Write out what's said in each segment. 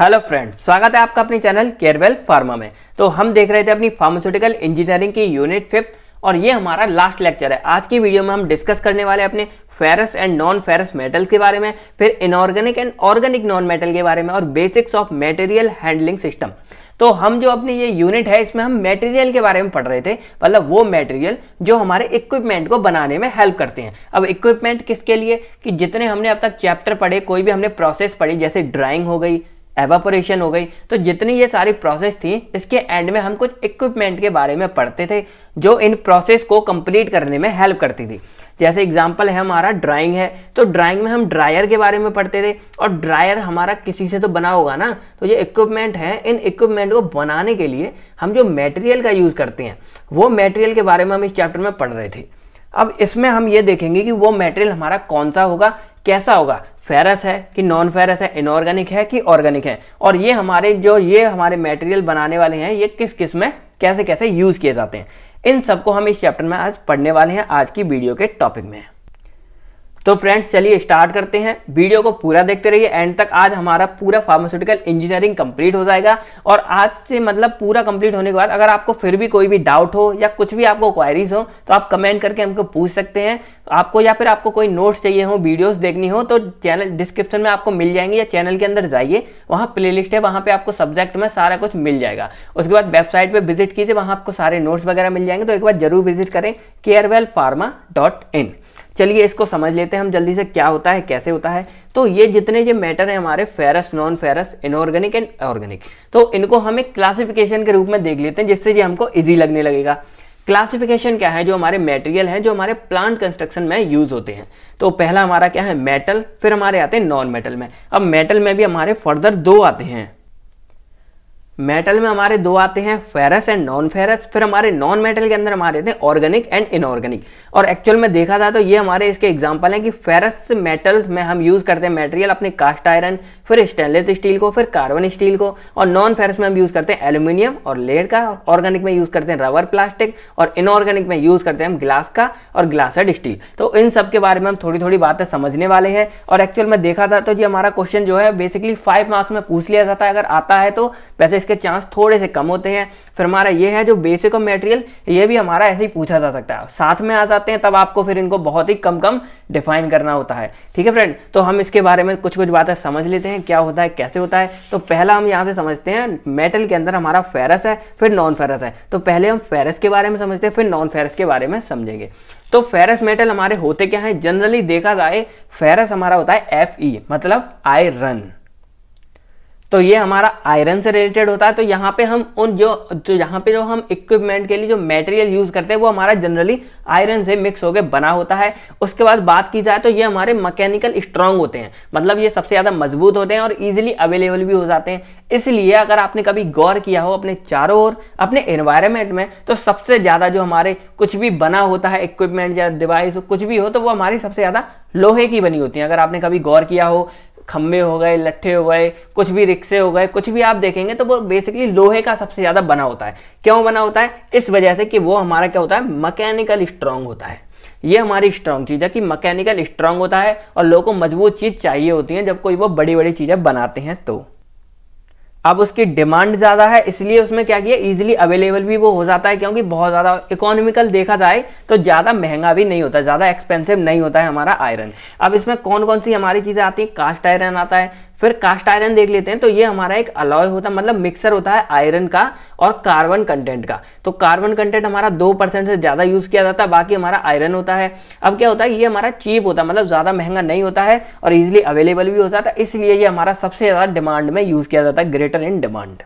hello friend स्वागत है आपका अपने चैनल केयरवेल फार्मा में तो हम देख रहे थे अपनी फार्मास्यूटिकल इंजीनियरिंग की यूनिट फिफ्थ और ये हमारा लास्ट लेक्चर है आज की वीडियो में हम डिस्कस करने वाले अपने ferrous and non ferrous metal के बारे में फिर inorganic and organic non metal के बारे में और basics of material handling system तो हम जो अपनी ये यूनिट है इसमें हम मटेरियल के बारे में पढ़ रहे थे मतलब वो मटेरियल जो हमारे इक्विपमेंट को बनाने में हेल्प करते हैं अब इक्विपमेंट किसके लिए कि जितने हमने अब तक चैप्टर पढ़े कोई भी हमने प्रोसेस पढ़ी जैसे ड्राइंग हो गई एवापोरेशन हो गई तो जितनी ये सारी प्रोसेस थी इसके एंड में हम कुछ इक्विपमेंट के बारे में पढ़ते थे जो इन प्रोसेस को कंप्लीट करने में हेल्प करती थी जैसे एग्जाम्पल है हमारा ड्राइंग है तो ड्राइंग में हम ड्रायर के बारे में पढ़ते थे और ड्रायर हमारा किसी से तो बना होगा ना तो ये इक्विपमेंट है इन इक्विपमेंट को बनाने के लिए हम जो मेटेरियल का यूज़ करते हैं वो मेटेरियल के बारे में हम इस चैप्टर में पढ़ रहे थे अब इसमें हम ये देखेंगे कि वो मेटेरियल हमारा कौन सा होगा कैसा होगा फेरस है कि नॉन फेरस है इनऑर्गेनिक है कि ऑर्गेनिक है और ये हमारे जो ये हमारे मेटेरियल बनाने वाले हैं ये किस किस में कैसे कैसे यूज़ किए जाते हैं इन सबको हम इस चैप्टर में आज पढ़ने वाले हैं आज की वीडियो के टॉपिक में तो फ्रेंड्स चलिए स्टार्ट करते हैं वीडियो को पूरा देखते रहिए एंड तक आज हमारा पूरा फार्मास्यूटिकल इंजीनियरिंग कंप्लीट हो जाएगा और आज से मतलब पूरा कंप्लीट होने के बाद अगर आपको फिर भी कोई भी डाउट हो या कुछ भी आपको क्वायरीज हो तो आप कमेंट करके हमको पूछ सकते हैं आपको या फिर आपको कोई नोट्स चाहिए हो वीडियोस देखनी हो तो चैनल डिस्क्रिप्शन में आपको मिल जाएंगे या चैनल के अंदर जाइए वहाँ प्ले है वहाँ पर आपको सब्जेक्ट में सारा कुछ मिल जाएगा उसके बाद वेबसाइट पर विजिट कीजिए वहाँ आपको सारे नोट्स वगैरह मिल जाएंगे तो एक बार जरूर विजिट करें केयरवेल फार्मा डॉट इन चलिए इसको समझ लेते हैं हम जल्दी से क्या होता है कैसे होता है तो ये जितने ये मैटर हैं हमारे ferrous non ferrous inorganic and organic तो इनको हम एक क्लासिफिकेशन के रूप में देख लेते हैं जिससे ये हमको ईजी लगने लगेगा क्लासिफिकेशन क्या है जो हमारे मेटेरियल हैं जो हमारे प्लांट कंस्ट्रक्शन में यूज होते हैं तो पहला हमारा क्या है मेटल फिर हमारे आते हैं नॉन मेटल में अब मेटल में भी हमारे फर्दर दो आते हैं मेटल में हमारे दो आते हैं फेरस एंड नॉन फेरस फिर हमारे नॉन मेटल के अंदर हमारे हैं ऑर्गेनिक एंड इनऑर्गेनिक और एक्चुअल में देखा था तो ये हमारे इसके एग्जांपल हैं कि फेरस मेटल्स में हम यूज़ करते हैं मटेरियल अपने कास्ट आयरन फिर स्टेनलेस स्टील को फिर कार्बन स्टील को और नॉन फेरस में हम यूज़ करते हैं एल्यूमिनियम और लेड का ऑर्गेनिक में यूज़ करते हैं रबर प्लास्टिक और इनऑर्गेनिक में यूज़ करते हैं हम ग्लास का और ग्लासड स्टील तो इन सब के बारे में हम थोड़ी थोड़ी बातें समझने वाले हैं और एक्चुअल में देखा था तो ये हमारा क्वेश्चन जो है बेसिकली फाइव मार्क्स में पूछ लिया जाता है अगर आता है तो वैसे इसके चांस थोड़े से कम होते हैं फिर हमारा ये है जो बेसिक ऑफ मेटेरियल ये भी हमारा ऐसे ही पूछा जा सकता है साथ में आ जाते हैं तब आपको फिर इनको बहुत ही कम कम डिफाइन करना होता है ठीक है फ्रेंड तो हम इसके बारे में कुछ कुछ बातें समझ लेते हैं क्या होता है कैसे होता है तो पहला हम यहाँ से समझते हैं मेटल के अंदर हमारा फेरस है फिर नॉन फेरस है तो पहले हम फेरस के बारे में समझते हैं फिर नॉन फेरस के बारे में समझेंगे तो फेरस मेटल हमारे होते क्या है जनरली देखा जाए फेरस हमारा होता है एफ ई मतलब आयरन तो ये हमारा आयरन से रिलेटेड होता है तो यहाँ पे हम उन जो जो यहाँ पे जो हम इक्विपमेंट के लिए जो मटेरियल यूज करते हैं वो हमारा जनरली आयरन से मिक्स होकर बना होता है उसके बाद बात की जाए तो ये हमारे मैकेनिकल स्ट्रांग होते हैं मतलब ये सबसे ज़्यादा मजबूत होते हैं और इजिली अवेलेबल भी हो जाते हैं इसलिए अगर आपने कभी गौर किया हो अपने चारों ओर अपने एनवायरमेंट में तो सबसे ज़्यादा जो हमारे कुछ भी बना होता है इक्विपमेंट या डिवाइस कुछ भी हो तो वो हमारी सबसे ज़्यादा लोहे की बनी होती है अगर आपने कभी गौर किया हो खम्भे हो गए लट्ठे हो गए कुछ भी रिक्शे हो गए कुछ भी आप देखेंगे तो वो बेसिकली लोहे का सबसे ज़्यादा बना होता है क्यों बना होता है इस वजह से कि वो हमारा क्या होता है मैकेनिकल स्ट्रांग होता है ये हमारी स्ट्रांग चीज़ है कि मैकेनिकल स्ट्रांग होता है और लोगों को मजबूत चीज़ चाहिए होती है जब कोई वो बड़ी बड़ी चीज़ें बनाते हैं तो अब उसकी डिमांड ज़्यादा है इसलिए उसमें क्या किया इजीली अवेलेबल भी वो हो जाता है क्योंकि बहुत ज़्यादा इकोनॉमिकल देखा जाए तो ज़्यादा महंगा भी नहीं होता ज़्यादा एक्सपेंसिव नहीं होता है हमारा आयरन अब इसमें कौन कौन सी हमारी चीज़ें आती है कास्ट आयरन आता है फिर कास्ट आयरन देख लेते हैं तो ये हमारा एक अलॉय मतलब होता है मतलब मिक्सर होता है आयरन का और कार्बन कंटेंट का तो कार्बन कंटेंट हमारा दो परसेंट से ज्यादा यूज किया जाता है बाकी हमारा आयरन होता है अब क्या होता है ये हमारा चीप होता है मतलब ज्यादा महंगा नहीं होता है और इजिली अवेलेबल भी होता है तो इसलिए ये हमारा सबसे ज्यादा डिमांड में यूज किया जाता है ग्रेटर इन डिमांड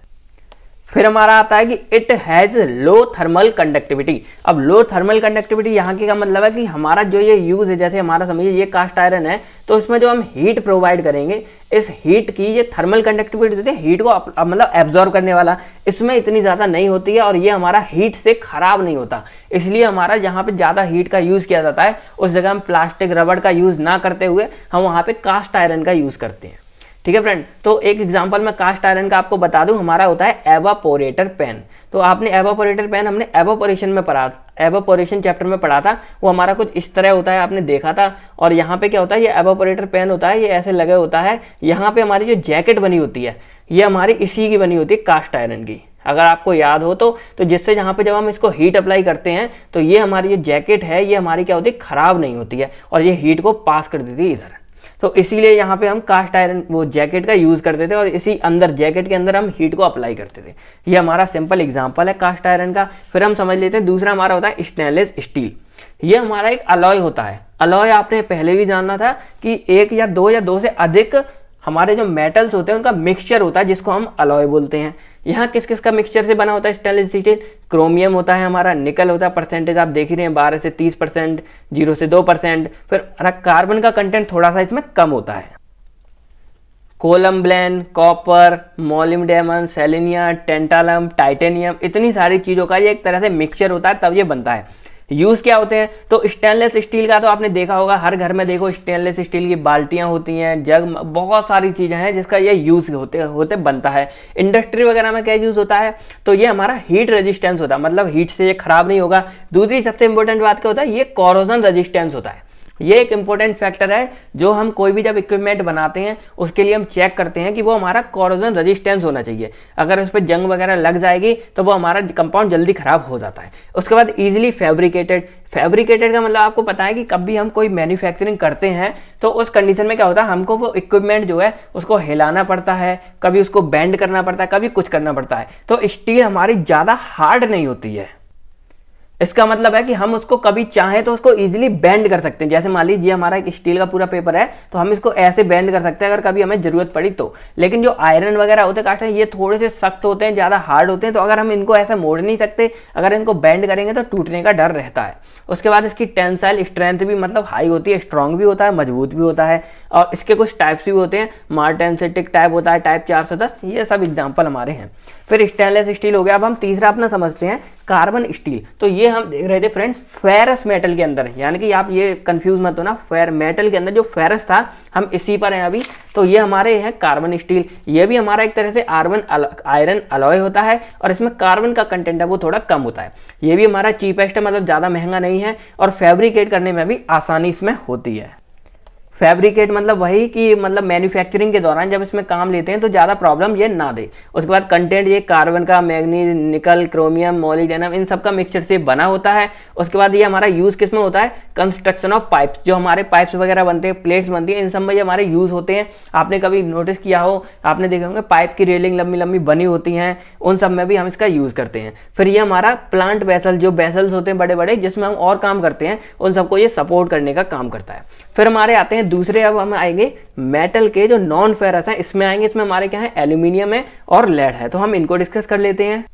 फिर हमारा आता है कि it has low thermal conductivity अब लो थर्मल कंडक्टिविटी यहाँ की का मतलब है कि हमारा जो ये यूज़ है जैसे हमारा समझिए ये कास्ट आयरन है तो इसमें जो हम हीट प्रोवाइड करेंगे इस हीट की ये थर्मल कंडक्टिविटी होती है हीट को मतलब एब्जॉर्व करने वाला इसमें इतनी ज़्यादा नहीं होती है और ये हमारा हीट से ख़राब नहीं होता इसलिए हमारा जहाँ पर ज़्यादा हीट का यूज़ किया जाता है उस जगह हम प्लास्टिक रबड़ का यूज़ ना करते हुए हम वहाँ पर कास्ट आयरन का यूज़ करते हैं ठीक है फ्रेंड तो एक एग्जांपल मैं कास्ट आयरन का आपको बता दूं हमारा होता है एवापोरेटर पेन तो आपने एवापोरेटर पेन हमने एवापोरेशन में पढ़ा एवापोरेशन चैप्टर में पढ़ा था वो हमारा कुछ इस तरह होता है आपने देखा था और यहाँ पे क्या होता है ये एवापोरेटर पेन होता है ये ऐसे लगे होता है यहाँ पे हमारी जो जैकेट बनी होती है ये हमारी इसी की बनी होती है कास्ट आयरन की अगर आपको याद हो तो तो जिससे यहाँ पे जब हम इसको हीट अप्लाई करते हैं तो ये हमारी जो जैकेट है ये हमारी क्या होती है खराब नहीं होती है और ये हीट को पास कर देती है इधर तो इसीलिए यहाँ पे हम कास्ट आयरन वो जैकेट का यूज़ करते थे और इसी अंदर जैकेट के अंदर हम हीट को अप्लाई करते थे ये हमारा सिंपल एग्जाम्पल है कास्ट आयरन का फिर हम समझ लेते हैं दूसरा हमारा होता है स्टेनलेस स्टील ये हमारा एक अलॉय होता है अलॉय आपने पहले भी जानना था कि एक या दो या दो से अधिक हमारे जो मेटल्स होते हैं उनका मिक्सचर होता है जिसको हम अलॉय बोलते हैं यहाँ किस किस का मिक्सचर से बना होता है स्टेनलेस स्टील क्रोमियम होता है हमारा निकल होता है परसेंटेज आप देख ही रहे हैं बारह से तीस परसेंट जीरो से दो परसेंट फिर कार्बन का कंटेंट थोड़ा सा इसमें कम होता है कोलम ब्लैन कॉपर डेमन सेलिनिया टेंटालम टाइटेनियम इतनी सारी चीज़ों का ये एक तरह से मिक्सचर होता है तब ये बनता है यूज क्या होते हैं तो स्टेनलेस स्टील का तो आपने देखा होगा हर घर में देखो स्टेनलेस स्टील की बाल्टियां होती हैं जग बहुत सारी चीजें हैं जिसका ये यूज होते होते बनता है इंडस्ट्री वगैरह में क्या यूज होता है तो ये हमारा हीट रेजिस्टेंस होता है मतलब हीट से ये खराब नहीं होगा दूसरी सबसे इंपॉर्टेंट बात क्या होता है ये कॉरोजन रेजिस्टेंस होता है ये एक इंपॉर्टेंट फैक्टर है जो हम कोई भी जब इक्विपमेंट बनाते हैं उसके लिए हम चेक करते हैं कि वो हमारा कॉरोजन रेजिस्टेंस होना चाहिए अगर उस पर जंग वगैरह लग जाएगी तो वो हमारा कंपाउंड जल्दी खराब हो जाता है उसके बाद इजिली फैब्रिकेटेड फैब्रिकेटेड का मतलब आपको पता है कि कब भी हम कोई मैन्युफैक्चरिंग करते हैं तो उस कंडीशन में क्या होता है हमको वो इक्विपमेंट जो है उसको हिलाना पड़ता है कभी उसको बैंड करना पड़ता है कभी कुछ करना पड़ता है तो स्टील हमारी ज़्यादा हार्ड नहीं होती है इसका मतलब है कि हम उसको कभी चाहें तो उसको इजीली बैंड कर सकते हैं जैसे मान लीजिए हमारा एक स्टील का पूरा पेपर है तो हम इसको ऐसे बैंड कर सकते हैं अगर कभी हमें जरूरत पड़ी तो लेकिन जो आयरन वगैरह होते काट ये थोड़े से सख्त होते हैं ज़्यादा हार्ड होते हैं तो अगर हम इनको ऐसे मोड़ नहीं सकते अगर इनको बैंड करेंगे तो टूटने का डर रहता है उसके बाद इसकी टेंसाइल स्ट्रेंथ भी मतलब हाई होती है स्ट्रांग भी होता है मजबूत भी होता है और इसके कुछ टाइप्स भी होते हैं मार्टेंसेटिक टाइप होता है टाइप चार ये सब एग्जाम्पल हमारे हैं फिर स्टेनलेस स्टील हो गया अब हम तीसरा अपना समझते हैं कार्बन स्टील तो ये हम देख रहे थे फ्रेंड्स फेरस मेटल के अंदर यानी कि आप ये कंफ्यूज मत हो ना फेर मेटल के अंदर जो फेरस था हम इसी पर हैं अभी तो ये हमारे हैं कार्बन स्टील ये भी हमारा एक तरह से आर्बन आयरन अलॉय होता है और इसमें कार्बन का कंटेंट है वो थोड़ा कम होता है ये भी हमारा चीपेस्ट है मतलब ज़्यादा महंगा नहीं है और फेब्रिकेट करने में भी आसानी इसमें होती है फैब्रिकेट मतलब वही कि मतलब मैन्युफैक्चरिंग के दौरान जब इसमें काम लेते हैं तो ज़्यादा प्रॉब्लम ये ना दे उसके बाद कंटेंट ये कार्बन का मैग्नीज निकल क्रोमियम मोलिडेनम इन सब का मिक्सचर से बना होता है उसके बाद ये हमारा यूज़ किस में होता है कंस्ट्रक्शन ऑफ पाइप्स जो हमारे पाइप्स वगैरह बनते हैं प्लेट्स बनती हैं इन सब में ये हमारे यूज़ होते हैं आपने कभी नोटिस किया हो आपने देखे होंगे पाइप की रेलिंग लंबी लंबी बनी होती हैं उन सब में भी हम इसका यूज़ करते हैं फिर ये हमारा प्लांट वेसल जो वेसल्स होते हैं बड़े बड़े जिसमें हम और काम करते हैं उन सबको ये सपोर्ट करने का काम करता है फिर हमारे आते हैं दूसरे अब हम आएंगे मेटल के जो नॉन फेरस हैं इसमें आएंगे इसमें हमारे क्या है एल्यूमिनियम है और लेड है तो हम इनको डिस्कस कर लेते हैं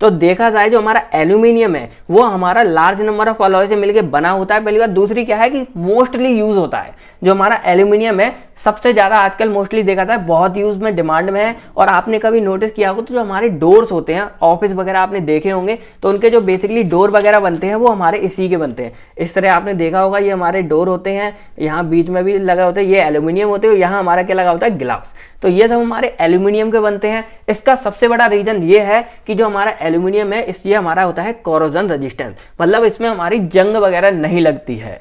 तो देखा जाए जो हमारा एल्यूमिनियम है वो हमारा लार्ज नंबर ऑफ अलॉय से मिलकर बना होता है पहली बात दूसरी क्या है कि मोस्टली यूज होता है जो हमारा एल्यूमिनियम है सबसे ज़्यादा आजकल मोस्टली देखा था बहुत यूज़ में डिमांड में है और आपने कभी नोटिस किया होगा तो जो हमारे डोर्स होते हैं ऑफिस वगैरह आपने देखे होंगे तो उनके जो बेसिकली डोर वगैरह बनते हैं वो हमारे इसी के बनते हैं इस तरह आपने देखा होगा ये हमारे डोर होते हैं यहाँ बीच में भी लगा होता है ये एल्यूमिनियम होते हैं यहाँ हमारा क्या लगा होता है ग्लास तो ये सब हमारे एल्यूमिनियम के बनते हैं इसका सबसे बड़ा रीज़न ये है कि जो हमारा एल्यूमिनियम है इसलिए हमारा होता है कॉरोजन रेजिस्टेंस मतलब इसमें हमारी जंग वगैरह नहीं लगती है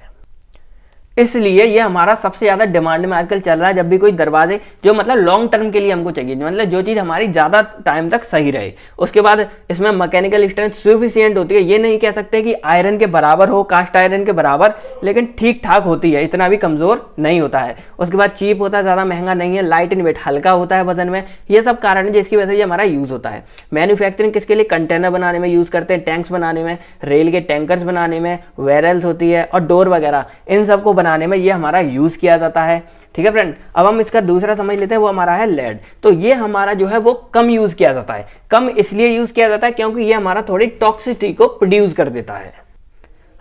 इसलिए ये हमारा सबसे ज़्यादा डिमांड में आजकल चल रहा है जब भी कोई दरवाजे जो मतलब लॉन्ग टर्म के लिए हमको चाहिए मतलब जो चीज़ हमारी ज़्यादा टाइम तक सही रहे उसके बाद इसमें मैकेनिकल स्ट्रेंथ सुफिशियंट होती है ये नहीं कह सकते कि आयरन के बराबर हो कास्ट आयरन के बराबर लेकिन ठीक ठाक होती है इतना भी कमज़ोर नहीं होता है उसके बाद चीप होता है ज़्यादा महंगा नहीं है लाइट इन वेट हल्का होता है वजन में ये सब कारण है जिसकी वजह से ये हमारा यूज़ होता है मैन्युफैक्चरिंग किसके लिए कंटेनर बनाने में यूज़ करते हैं टैंक्स बनाने में रेल के टैंकर्स बनाने में वेरल्स होती है और डोर वगैरह इन सबको बनाने में ये हमारा यूज़ किया जाता है ठीक है फ्रेंड अब हम इसका दूसरा समझ लेते हैं वो हमारा है लेड तो ये हमारा जो है वो कम यूज़ किया जाता है कम इसलिए यूज़ किया जाता है क्योंकि ये हमारा थोड़ी टॉक्सिटी को प्रोड्यूस कर देता है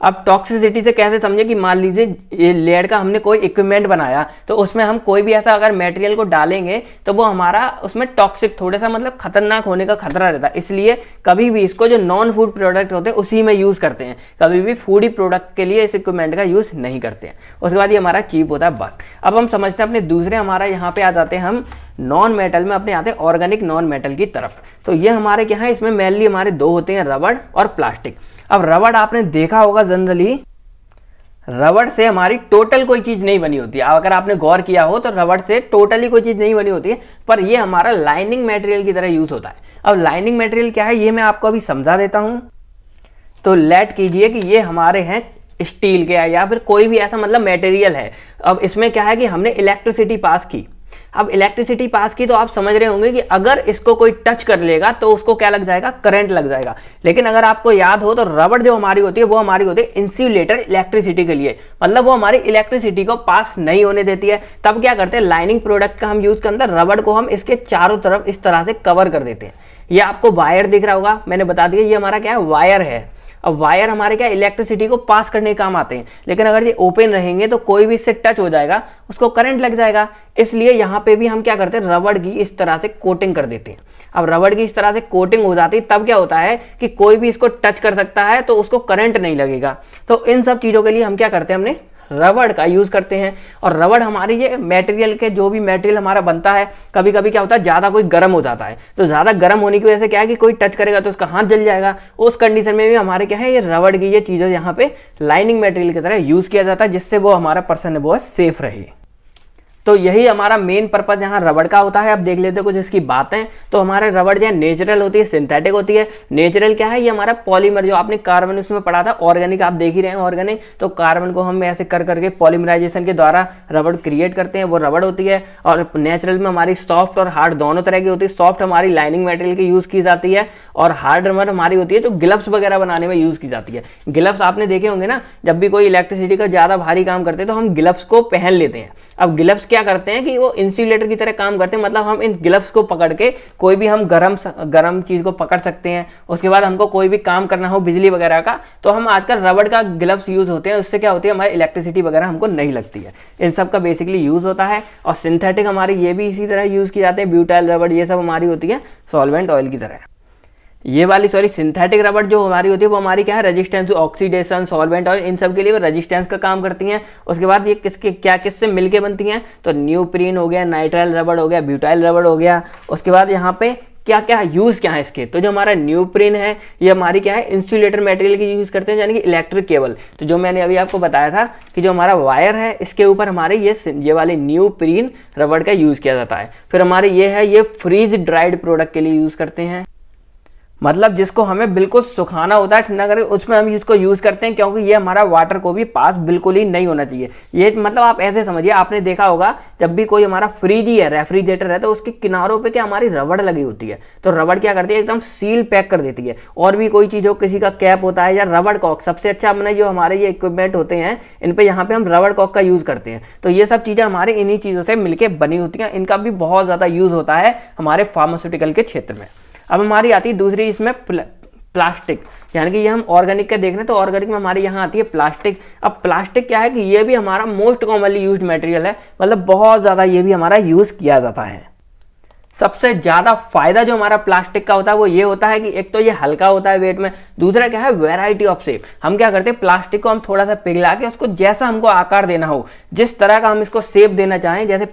अब टॉक्सिसिटी से कैसे समझे कि मान लीजिए ये लेयर का हमने कोई इक्विपमेंट बनाया तो उसमें हम कोई भी ऐसा अगर मटेरियल को डालेंगे तो वो हमारा उसमें टॉक्सिक थोड़ा सा मतलब खतरनाक होने का खतरा रहता है इसलिए कभी भी इसको जो नॉन फूड प्रोडक्ट होते हैं उसी में यूज़ करते हैं कभी भी फूडी प्रोडक्ट के लिए इस इक्विपमेंट का यूज़ नहीं करते हैं उसके बाद ये हमारा चीप होता है बस अब हम समझते हैं अपने दूसरे हमारा यहाँ पे आ जाते हैं हम नॉन मेटल में अपने आते हैं ऑर्गेनिक नॉन मेटल की तरफ तो ये हमारे क्या है इसमें मेनली हमारे दो होते हैं रबड़ और प्लास्टिक अब रबड़ आपने देखा होगा जनरली रबड़ से हमारी टोटल कोई चीज़ नहीं बनी होती अगर आपने गौर किया हो तो रबड़ से टोटली कोई चीज़ नहीं बनी होती है पर ये हमारा लाइनिंग मटेरियल की तरह यूज़ होता है अब लाइनिंग मटेरियल क्या है ये मैं आपको अभी समझा देता हूं तो लेट कीजिए कि ये हमारे हैं स्टील के या फिर कोई भी ऐसा मतलब मटेरियल है अब इसमें क्या है कि हमने इलेक्ट्रिसिटी पास की अब इलेक्ट्रिसिटी पास की तो आप समझ रहे होंगे कि अगर इसको कोई टच कर लेगा तो उसको क्या लग जाएगा करंट लग जाएगा लेकिन अगर आपको याद हो तो रबड़ जो हमारी होती है वो हमारी होती है इंसुलेटर इलेक्ट्रिसिटी के लिए मतलब वो हमारी इलेक्ट्रिसिटी को पास नहीं होने देती है तब क्या करते हैं लाइनिंग प्रोडक्ट का हम यूज करते अंदर रबड़ को हम इसके चारों तरफ इस तरह से कवर कर देते हैं ये आपको वायर दिख रहा होगा मैंने बता दिया ये हमारा क्या है वायर है अब वायर हमारे क्या इलेक्ट्रिसिटी को पास करने के काम आते हैं लेकिन अगर ये ओपन रहेंगे तो कोई भी इससे टच हो जाएगा उसको करंट लग जाएगा इसलिए यहाँ पे भी हम क्या करते हैं रबड़ की इस तरह से कोटिंग कर देते हैं अब रबड़ की इस तरह से कोटिंग हो जाती है तब क्या होता है कि कोई भी इसको टच कर सकता है तो उसको करंट नहीं लगेगा तो इन सब चीज़ों के लिए हम क्या करते हैं हमने रबड़ का यूज़ करते हैं और रबड़ हमारे ये मटेरियल के जो भी मटेरियल हमारा बनता है कभी कभी क्या होता है ज़्यादा कोई गर्म हो जाता है तो ज़्यादा गर्म होने की वजह से क्या है कि कोई टच करेगा तो उसका हाथ जल जाएगा उस कंडीशन में भी हमारे क्या है ये रबड़ की ये चीज़ें यहाँ पे लाइनिंग मटेरियल की तरह यूज़ किया जाता है जिससे वो हमारा पर्सन वो सेफ रहे तो यही हमारा मेन पर्पज यहाँ रबड़ का होता है अब देख लेते हैं कुछ इसकी बातें तो हमारे रबड़ जो नेचुरल होती है सिंथेटिक होती है नेचुरल क्या है ये हमारा पॉलीमर जो आपने कार्बन उसमें पढ़ा था ऑर्गेनिक आप देख ही रहे हैं ऑर्गेनिक तो कार्बन को हम ऐसे कर करके पॉलीमराइजेशन के द्वारा रबड़ क्रिएट करते हैं वो रबड़ होती है और नेचुरल में हमारी सॉफ्ट और हार्ड दोनों तरह की होती है सॉफ्ट हमारी लाइनिंग मटेरियल की यूज़ की जाती है और हार्ड रबड़ हमारी होती है जो ग्लव्स वगैरह बनाने में यूज़ की जाती है ग्लव्स आपने देखे होंगे ना जब भी कोई इलेक्ट्रिसिटी का ज़्यादा भारी काम करते हैं तो हम ग्लव्स को पहन लेते हैं अब ग्लव्स क्या करते हैं कि वो इंसुलेटर की तरह काम करते हैं मतलब हम इन ग्लव्स को पकड़ के कोई भी हम गर्म गर्म चीज़ को पकड़ सकते हैं उसके बाद हमको कोई भी काम करना हो बिजली वगैरह का तो हम आजकल रबड़ का ग्लव्स यूज़ होते हैं उससे क्या होती है हमारी इलेक्ट्रिसिटी वगैरह हमको नहीं लगती है इन सब का बेसिकली यूज़ होता है और सिंथेटिक हमारे ये भी इसी तरह यूज़ किए जाते हैं ब्यूटाइल रबड़ ये सब हमारी होती है सॉल्वेंट ऑयल की तरह ये वाली सॉरी सिंथेटिक रबड़ जो हमारी होती है वो हमारी क्या है रेजिस्टेंस ऑक्सीडेशन सॉल्वेंट और इन सब के लिए वो रेजिस्टेंस का काम करती हैं उसके बाद ये किसके क्या किससे मिलके बनती हैं तो न्यूप्रीन हो गया नाइट्राइल रबड़ हो गया ब्यूटाइल रबड़ हो गया उसके बाद यहाँ पे क्या क्या यूज़ क्या है इसके तो जो हमारा न्यूप्रीन है ये हमारी क्या है इंसुलेटर मटेरियल की यूज़ करते हैं यानी कि इलेक्ट्रिक केबल तो जो मैंने अभी आपको बताया था कि जो हमारा वायर है इसके ऊपर हमारे ये ये वाले न्यूप्रीन रबड़ का यूज़ किया जाता है फिर हमारे ये है ये फ्रीज ड्राइड प्रोडक्ट के लिए यूज़ करते हैं मतलब जिसको हमें बिल्कुल सुखाना होता है ठंडा करके उसमें हम इसको यूज़ करते हैं क्योंकि ये हमारा वाटर को भी पास बिल्कुल ही नहीं होना चाहिए ये मतलब आप ऐसे समझिए आपने देखा होगा जब भी कोई हमारा फ्रिज ही है रेफ्रिजरेटर है तो उसके किनारों पर क्या हमारी रबड़ लगी होती है तो रबड़ क्या करती है एकदम सील पैक कर देती है और भी कोई चीज़ हो किसी का कैप होता है या रबड़ कॉक सबसे अच्छा अपने जो हमारे ये इक्विपमेंट होते हैं इन पर यहाँ पर हम रबड़ कॉक का यूज़ करते हैं तो ये सब चीज़ें हमारे इन्हीं चीज़ों से मिलकर बनी होती हैं इनका भी बहुत ज़्यादा यूज़ होता है हमारे फार्मास्यूटिकल के क्षेत्र में अब हमारी आती है दूसरी इसमें प्ला, प्लास्टिक यानी कि ये हम ऑर्गेनिक का देख रहे हैं तो ऑर्गेनिक में हमारे यहाँ आती है प्लास्टिक अब प्लास्टिक क्या है कि ये भी हमारा मोस्ट कॉमनली यूज मटेरियल है मतलब बहुत ज़्यादा ये भी हमारा यूज़ किया जाता है सबसे ज़्यादा फायदा जो हमारा प्लास्टिक का होता है वो ये होता है कि एक तो ये हल्का होता है वेट में दूसरा क्या है वेराइटी ऑफ शेप हम क्या करते हैं प्लास्टिक को हम थोड़ा सा पिघला के उसको जैसा हमको आकार देना हो जिस तरह का हम इसको शेप देना चाहें जैसे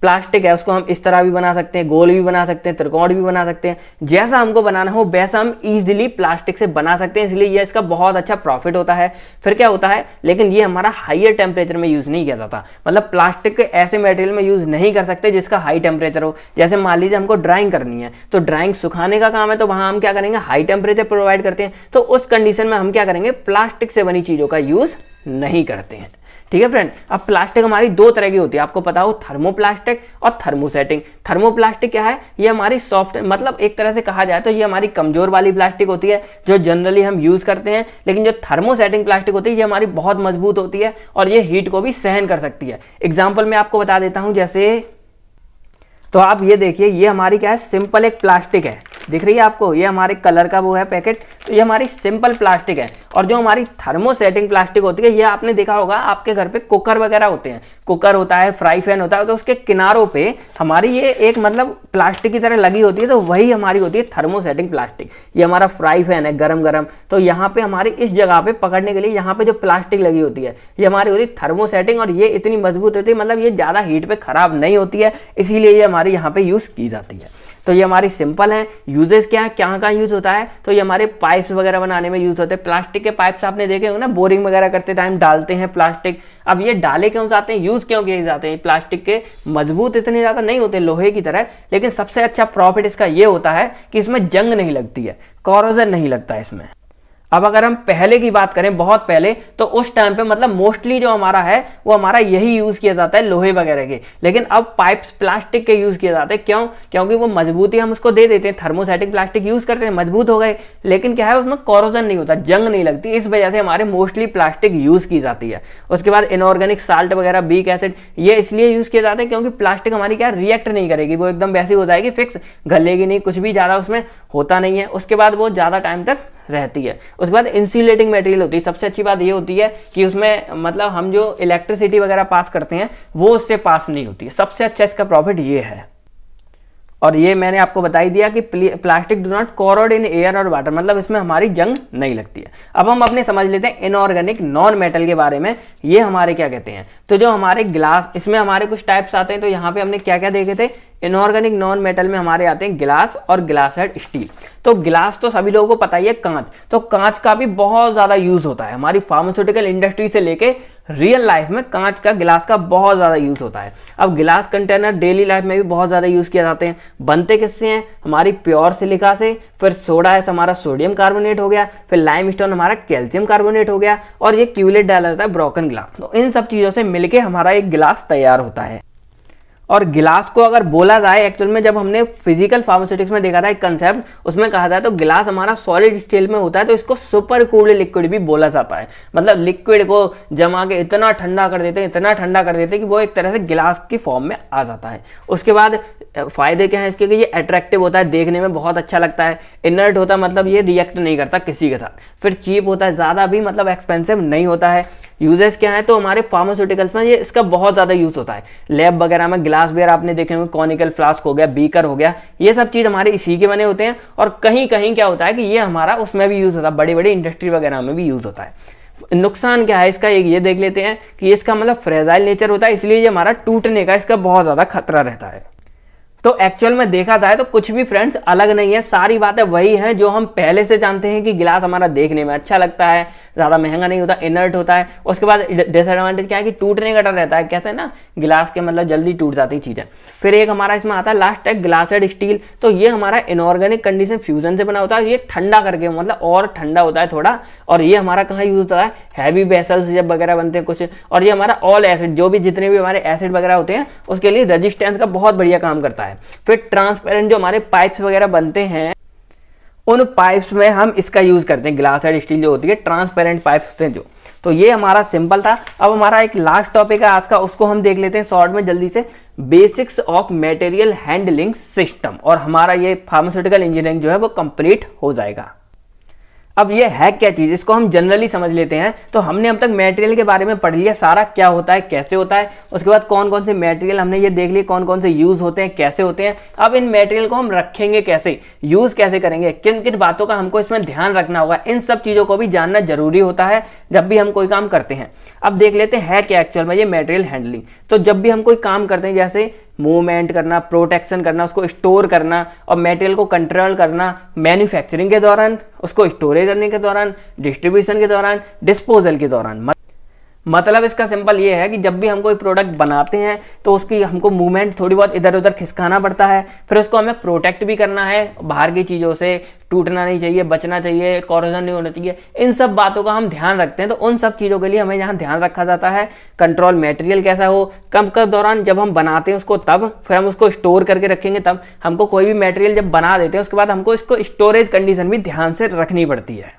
प्लास्टिक है उसको हम इस तरह भी बना सकते हैं गोल भी बना सकते हैं त्रिकोण भी बना सकते हैं जैसा हमको बनाना हो वैसा हम ईजिली प्लास्टिक से बना सकते हैं इसलिए यह इसका बहुत अच्छा प्रॉफिट होता है फिर क्या होता है लेकिन ये हमारा हाइयर टेम्परेचर में यूज़ नहीं किया जाता मतलब प्लास्टिक ऐसे मटेरियल में यूज़ नहीं कर सकते जिसका हाई टेम्परेचर हो जैसे मान लीजिए हमको ड्राइंग करनी है तो ड्राइंग सुखाने का काम है तो वहाँ हम क्या करेंगे हाई टेम्परेचर प्रोवाइड करते हैं तो उस कंडीशन में हम क्या करेंगे प्लास्टिक से बनी चीज़ों का यूज़ नहीं करते हैं ठीक है फ्रेंड अब प्लास्टिक हमारी दो तरह की होती है आपको पता हो थर्मोप्लास्टिक और थर्मोसेटिंग थर्मोप्लास्टिक क्या है ये हमारी सॉफ्ट मतलब एक तरह से कहा जाए तो ये हमारी कमजोर वाली प्लास्टिक होती है जो जनरली हम यूज करते हैं लेकिन जो थर्मोसेटिंग प्लास्टिक होती है ये हमारी बहुत मजबूत होती है और ये हीट को भी सहन कर सकती है एग्जाम्पल मैं आपको बता देता हूं जैसे तो आप ये देखिए ये हमारी क्या है सिंपल एक प्लास्टिक है दिख रही है आपको ये हमारे कलर का वो है पैकेट तो ये हमारी सिंपल प्लास्टिक है और जो हमारी थर्मोसेटिंग प्लास्टिक होती है ये आपने देखा होगा आपके घर पे कुकर वगैरह होते हैं कुकर होता है फ्राई फैन होता है तो उसके किनारों पे हमारी ये एक मतलब प्लास्टिक की तरह लगी होती है तो वही हमारी होती है थर्मोसेटिंग प्लास्टिक ये हमारा फ्राई फैन है गर्म गर्म तो यहाँ पे हमारी इस जगह पे पकड़ने के लिए यहाँ पे जो प्लास्टिक लगी होती है ये हमारी होती है थर्मोसेटिंग और ये इतनी मजबूत होती है मतलब ये ज़्यादा हीट पे खराब नहीं होती है इसीलिए ये हमारी यहाँ पे यूज़ की जाती है तो ये हमारी सिंपल है यूजेस क्या है क्या कहाँ यूज़ होता है तो ये हमारे पाइप्स वगैरह बनाने में यूज़ होते हैं प्लास्टिक के पाइप्स आपने देखे होंगे ना बोरिंग वगैरह करते टाइम डालते हैं प्लास्टिक अब ये डाले क्यों जाते हैं यूज़ क्यों किए जाते हैं प्लास्टिक के मजबूत इतने ज़्यादा नहीं होते लोहे की तरह लेकिन सबसे अच्छा प्रॉफिट इसका ये होता है कि इसमें जंग नहीं लगती है कॉरोजन नहीं लगता इसमें अब अगर हम पहले की बात करें बहुत पहले तो उस टाइम पे मतलब मोस्टली जो हमारा है वो हमारा यही यूज़ किया जाता है लोहे वगैरह के लेकिन अब पाइप्स प्लास्टिक के यूज़ किए जाते हैं क्यों क्योंकि वो मजबूती हम उसको दे देते हैं थर्मोसेटिक प्लास्टिक यूज़ करते हैं मजबूत हो गए लेकिन क्या है उसमें कॉरोजन नहीं होता जंग नहीं लगती इस वजह से हमारे मोस्टली प्लास्टिक यूज़ की जाती है उसके बाद इनऑर्गेनिक साल्ट वगैरह बीक एसिड ये इसलिए यूज़ किए जाते हैं क्योंकि प्लास्टिक हमारी क्या रिएक्ट नहीं करेगी वो एकदम वैसी हो जाएगी फिक्स गलेगी नहीं कुछ भी ज़्यादा उसमें होता नहीं है उसके बाद वो ज़्यादा टाइम तक रहती है उसके बाद इंसुलेटिंग मटेरियल होती है सबसे अच्छी बात ये होती है कि उसमें मतलब हम जो इलेक्ट्रिसिटी वगैरह पास करते हैं वो उससे पास नहीं होती है सबसे अच्छा इसका प्रॉफिट ये है और ये मैंने आपको बता ही दिया कि plastic do not corrode in air और वाटर मतलब इसमें हमारी जंग नहीं लगती है अब हम अपने समझ लेते हैं इनऑर्गेनिक नॉन मेटल के बारे में ये हमारे क्या कहते हैं तो जो हमारे ग्लास इसमें हमारे कुछ टाइप्स आते हैं तो यहाँ पे हमने क्या क्या देखे थे इनऑर्गेनिक नॉन मेटल में हमारे आते हैं ग्लास और ग्लास हेड स्टील तो ग्लास तो सभी लोगों को पता ही है कांच तो कांच का भी बहुत ज़्यादा यूज़ होता है हमारी फार्मास्यूटिकल इंडस्ट्री से लेके रियल लाइफ में कांच का गिलास का बहुत ज़्यादा यूज़ होता है अब गिलास कंटेनर डेली लाइफ में भी बहुत ज़्यादा यूज़ किया जाते हैं बनते किससे हैं हमारी प्योर सिलिका से फिर सोडा है तो हमारा सोडियम कार्बोनेट हो गया फिर लाइम स्टोन हमारा कैल्शियम कार्बोनेट हो गया और ये क्यूलेट डाला जाता है ब्रोकन ग्लास तो इन सब चीज़ों से मिलकर हमारा एक गिलास तैयार होता है और गिलास को अगर बोला जाए एक्चुअल में जब हमने फिजिकल फार्मास्यूटिक्स में देखा था एक कंसेप्ट उसमें कहा था तो गिलास हमारा सॉलिड स्टेल में होता है तो इसको सुपर कूल्ड लिक्विड भी बोला जाता है मतलब लिक्विड को जमा के इतना ठंडा कर देते हैं इतना ठंडा कर देते हैं कि वो एक तरह से गिलास की फॉर्म में आ जाता है उसके बाद फायदे क्या है इसके कि ये अट्रैक्टिव होता है देखने में बहुत अच्छा लगता है इनर्ट होता है मतलब ये रिएक्ट नहीं करता किसी के साथ फिर चीप होता है ज़्यादा भी मतलब एक्सपेंसिव नहीं होता है यूजेस क्या है तो हमारे फार्मास्यूटिकल्स में ये इसका बहुत ज़्यादा यूज होता है लैब वगैरह में ग्लास वेयर आपने देखे होंगे कॉनिकल फ्लास्क हो गया बीकर हो गया ये सब चीज़ हमारे इसी के बने होते हैं और कहीं कहीं क्या होता है कि ये हमारा उसमें भी यूज़ होता है बड़ी बड़ी इंडस्ट्री वगैरह में भी यूज़ होता है नुकसान क्या है इसका एक ये देख लेते हैं कि इसका मतलब फ्रेजाइल नेचर होता है इसलिए ये हमारा टूटने का इसका बहुत ज़्यादा खतरा रहता है तो एक्चुअल में देखा जाए तो कुछ भी फ्रेंड्स अलग नहीं है सारी बातें वही हैं जो हम पहले से जानते हैं कि गिलास हमारा देखने में अच्छा लगता है ज़्यादा महंगा नहीं होता इनर्ट होता है उसके बाद डिसएडवांटेज क्या है कि टूटने का डर रहता है कहते हैं ना गिलास के मतलब जल्दी टूट जाती चीज़ें फिर एक हमारा इसमें आता है लास्ट है ग्लासेड स्टील तो ये हमारा इनऑर्गेनिक कंडीशन फ्यूजन से बना होता है ये ठंडा करके मतलब और ठंडा होता है थोड़ा और ये हमारा कहाँ यूज होता है हैवी वेसल्स जब वगैरह बनते हैं कुछ और ये हमारा ऑल एसिड जो भी जितने भी हमारे एसिड वगैरह होते हैं उसके लिए रजिस्टेंस का बहुत बढ़िया काम करता है फिर ट्रांसपेरेंट जो हमारे पाइप्स वगैरह बनते हैं उन पाइप्स में हम इसका यूज़ करते हैं ग्लास एड स्टील जो होती है ट्रांसपेरेंट पाइप होते हैं जो तो ये हमारा सिंपल था अब हमारा एक लास्ट टॉपिक है आज का उसको हम देख लेते हैं शॉर्ट में जल्दी से basics of material handling system और हमारा ये फार्मास्यूटिकल इंजीनियरिंग जो है वो कंप्लीट हो जाएगा अब ये है क्या चीज़ इसको हम जनरली समझ लेते हैं तो हमने अब तक मेटेरियल के बारे में पढ़ लिया सारा क्या होता है कैसे होता है उसके बाद कौन कौन से मेटेरियल हमने ये देख लिए कौन कौन से यूज़ होते हैं कैसे होते हैं अब इन मेटेरियल को हम रखेंगे कैसे यूज़ कैसे करेंगे किन किन बातों का हमको इसमें ध्यान रखना होगा इन सब चीज़ों को भी जानना जरूरी होता है जब भी हम कोई काम करते हैं अब देख लेते हैं क्या एक्चुअल में ये मेटेरियल हैंडलिंग तो जब भी हम कोई काम करते हैं जैसे मूवमेंट करना प्रोटेक्शन करना उसको स्टोर करना और मटेरियल को कंट्रोल करना मैन्युफैक्चरिंग के दौरान उसको स्टोरेज करने के दौरान डिस्ट्रीब्यूशन के दौरान डिस्पोजल के दौरान मतलब इसका सिंपल ये है कि जब भी हम कोई प्रोडक्ट बनाते हैं तो उसकी हमको मूवमेंट थोड़ी बहुत इधर उधर खिसकाना पड़ता है फिर उसको हमें प्रोटेक्ट भी करना है बाहर की चीज़ों से टूटना नहीं चाहिए बचना चाहिए कॉरोजन नहीं होना चाहिए इन सब बातों का हम ध्यान रखते हैं तो उन सब चीज़ों के लिए हमें यहाँ ध्यान रखा जाता है कंट्रोल मटेरियल कैसा हो कम के दौरान जब हम बनाते हैं उसको तब फिर हम उसको स्टोर करके रखेंगे तब हमको कोई भी मटेरियल जब बना देते हैं उसके बाद हमको इसको स्टोरेज कंडीशन भी ध्यान से रखनी पड़ती है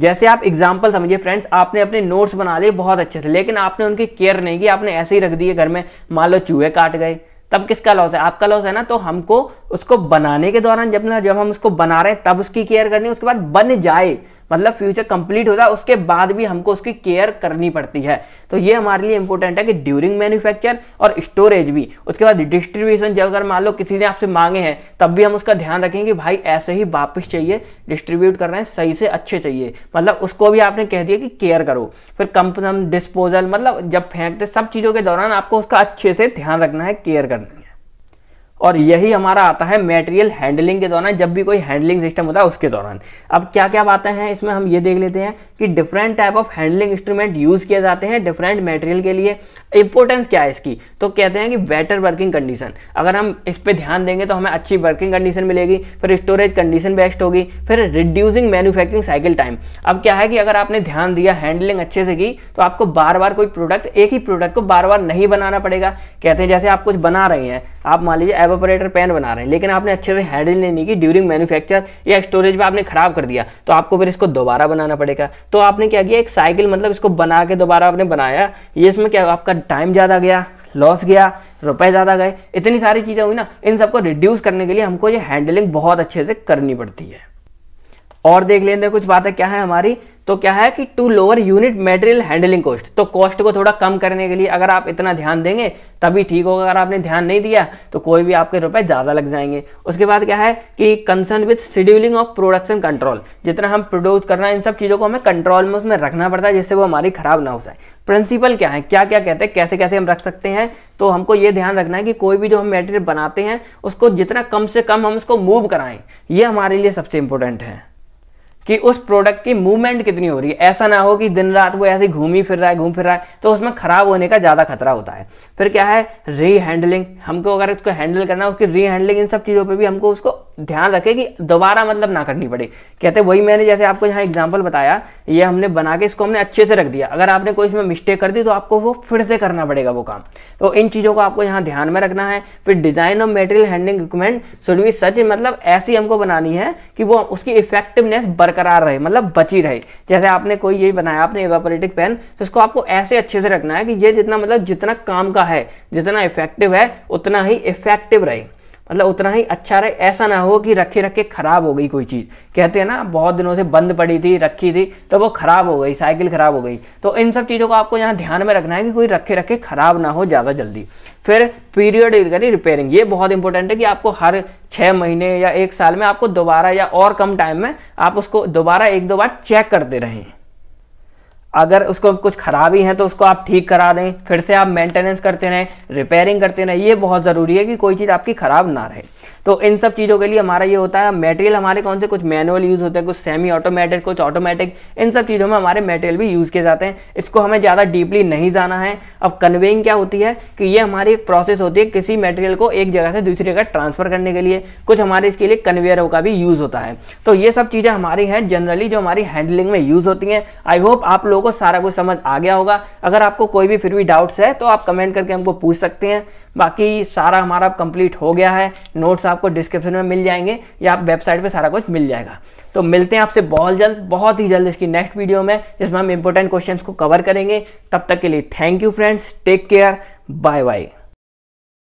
जैसे आप एग्जाम्पल समझिए फ्रेंड्स आपने अपने नोट्स बना लिए बहुत अच्छे से लेकिन आपने उनकी केयर नहीं की आपने ऐसे ही रख दिए घर में मान लो चूहे काट गए तब किसका लॉस है आपका लॉस है ना तो हमको उसको बनाने के दौरान जब ना जब हम उसको बना रहे हैं तब उसकी केयर करनी है उसके बाद बन जाए मतलब फ्यूचर कंप्लीट होता है उसके बाद भी हमको उसकी केयर करनी पड़ती है तो ये हमारे लिए इंपॉर्टेंट है कि ड्यूरिंग मैन्युफैक्चर और स्टोरेज भी उसके बाद डिस्ट्रीब्यूशन जब अगर मान लो किसी ने आपसे मांगे हैं तब भी हम उसका ध्यान रखें कि भाई ऐसे ही वापस चाहिए डिस्ट्रीब्यूट कर रहे हैं सही से अच्छे चाहिए मतलब उसको भी आपने कह दिया कि केयर करो फिर कंपनम डिस्पोजल मतलब जब फेंकते सब चीज़ों के दौरान आपको उसका अच्छे से ध्यान रखना है केयर करना और यही हमारा आता है मेटेरियल हैंडलिंग के दौरान जब भी कोई हैंडलिंग सिस्टम होता है उसके दौरान अब क्या क्या बातें हैं इसमें हम ये देख लेते हैं कि different type of handling instrument use किए जाते हैं डिफरेंट मेटेरियल के लिए इंपॉर्टेंस क्या है इसकी तो कहते हैं कि बेटर वर्किंग कंडीशन अगर हम इस पर ध्यान देंगे तो हमें अच्छी वर्किंग कंडीशन मिलेगी फिर स्टोरेज कंडीशन बेस्ट होगी फिर रिड्यूसिंग मैन्युफैक्चरिंग साइकिल टाइम अब क्या है कि अगर आपने ध्यान दिया हैंडलिंग अच्छे से की तो आपको बार बार कोई प्रोडक्ट एक ही प्रोडक्ट को बार बार नहीं बनाना पड़ेगा कहते हैं जैसे आप कुछ बना रहे हैं आप मान लीजिए एवोपरेटर पैन बना रहे हैं लेकिन आपने अच्छे से हैंडल नहीं की ड्यूरिंग मैन्युफैक्चर या स्टोरेज में आपने खराब कर दिया तो आपको फिर इसको दोबारा बनाना पड़ेगा तो आपने क्या किया एक साइकिल मतलब इसको बना के दोबारा आपने बनाया ये इसमें क्या आपका टाइम ज़्यादा गया लॉस गया रुपए ज़्यादा गए इतनी सारी चीज़ें हुई ना इन सबको रिड्यूस करने के लिए हमको ये हैंडलिंग बहुत अच्छे से करनी पड़ती है और देख लेते हैं कुछ बातें क्या है हमारी तो क्या है कि to lower unit material handling cost तो कॉस्ट को थोड़ा कम करने के लिए अगर आप इतना ध्यान देंगे तभी ठीक होगा अगर आपने ध्यान नहीं दिया तो कोई भी आपके रुपए ज़्यादा लग जाएंगे उसके बाद क्या है कि concern with scheduling of production control जितना हम प्रोड्यूस करना है इन सब चीज़ों को हमें कंट्रोल में उसमें रखना पड़ता है जिससे वो हमारी खराब ना हो जाए प्रिंसिपल क्या है क्या क्या कहते हैं कैसे कैसे हम रख सकते हैं तो हमको ये ध्यान रखना है कि कोई भी जो हम मेटेरियल बनाते हैं उसको जितना कम से कम हम उसको मूव कराएं ये हमारे लिए सबसे इंपॉर्टेंट है कि उस प्रोडक्ट की मूवमेंट कितनी हो रही है ऐसा ना हो कि दिन रात वो ऐसे घूम ही फिर रहा है घूम फिर रहा है तो उसमें खराब होने का ज़्यादा खतरा होता है फिर क्या है री हैंडलिंग हमको अगर उसको हैंडल करना है उसकी री हैंडलिंग इन सब चीज़ों पर भी हमको उसको ध्यान रखे कि दोबारा मतलब ना करनी पड़े कहते वही मैंने जैसे आपको यहाँ एग्जाम्पल बताया ये हमने बना के इसको हमने अच्छे से रख दिया अगर आपने कोई इसमें मिस्टेक कर दी तो आपको वो फिर से करना पड़ेगा वो काम तो इन चीज़ों को आपको यहाँ ध्यान में रखना है फिर design of material handling equipment should be such मतलब ऐसी हमको बनानी है कि वो उसकी इफेक्टिवनेस बरकर बरकरार रहे मतलब बची रहे जैसे आपने कोई यही बनाया आपने एवापोरेटिक पेन तो इसको आपको ऐसे अच्छे से रखना है कि ये जितना मतलब जितना काम का है जितना इफेक्टिव है उतना ही इफेक्टिव रहे मतलब उतना ही अच्छा रहे ऐसा ना हो कि रखे रखे ख़राब हो गई कोई चीज़ कहते हैं ना बहुत दिनों से बंद पड़ी थी रखी थी तो वो ख़राब हो गई साइकिल ख़राब हो गई तो इन सब चीज़ों को आपको यहाँ ध्यान में रखना है कि कोई रखे रखे ख़राब ना हो ज़्यादा जल्दी फिर पीरियड करी रिपेयरिंग ये बहुत इंपॉर्टेंट है कि आपको हर छः महीने या एक साल में आपको दोबारा या और कम टाइम में आप उसको दोबारा एक दो बार चेक करते रहें अगर उसको कुछ खराबी है तो उसको आप ठीक करा दें फिर से आप मेंटेनेंस करते रहें रिपेयरिंग करते रहें ये बहुत ज़रूरी है कि कोई चीज़ आपकी ख़राब ना रहे तो इन सब चीज़ों के लिए हमारा ये होता है मटेरियल हमारे कौन से कुछ मैनुअल यूज़ होते हैं कुछ सेमी ऑटोमेटिक कुछ ऑटोमेटिक इन सब चीज़ों में हमारे मेटेरियल भी यूज़ किए जाते हैं इसको हमें ज़्यादा डीपली नहीं जाना है अब कन्वेइंग क्या होती है कि ये हमारी एक प्रोसेस होती है किसी मेटेरियल को एक जगह से दूसरी जगह ट्रांसफ़र करने के लिए कुछ हमारे इसके लिए कन्वेयरों का भी यूज़ होता है तो ये सब चीज़ें हमारी हैं जनरली जो हमारी हैंडलिंग में यूज़ होती हैं आई होप आप लोग लोगों को सारा कुछ समझ आ गया होगा अगर आपको कोई भी फिर भी डाउट्स है तो आप कमेंट करके हमको पूछ सकते हैं बाकी सारा हमारा कंप्लीट हो गया है नोट्स आपको डिस्क्रिप्शन में मिल जाएंगे या आप वेबसाइट पर सारा कुछ मिल जाएगा तो मिलते हैं आपसे बहुत जल्द बहुत ही जल्द इसकी नेक्स्ट वीडियो में जिसमें हम इंपॉर्टेंट क्वेश्चन को कवर करेंगे तब तक के लिए thank you friends take care bye bye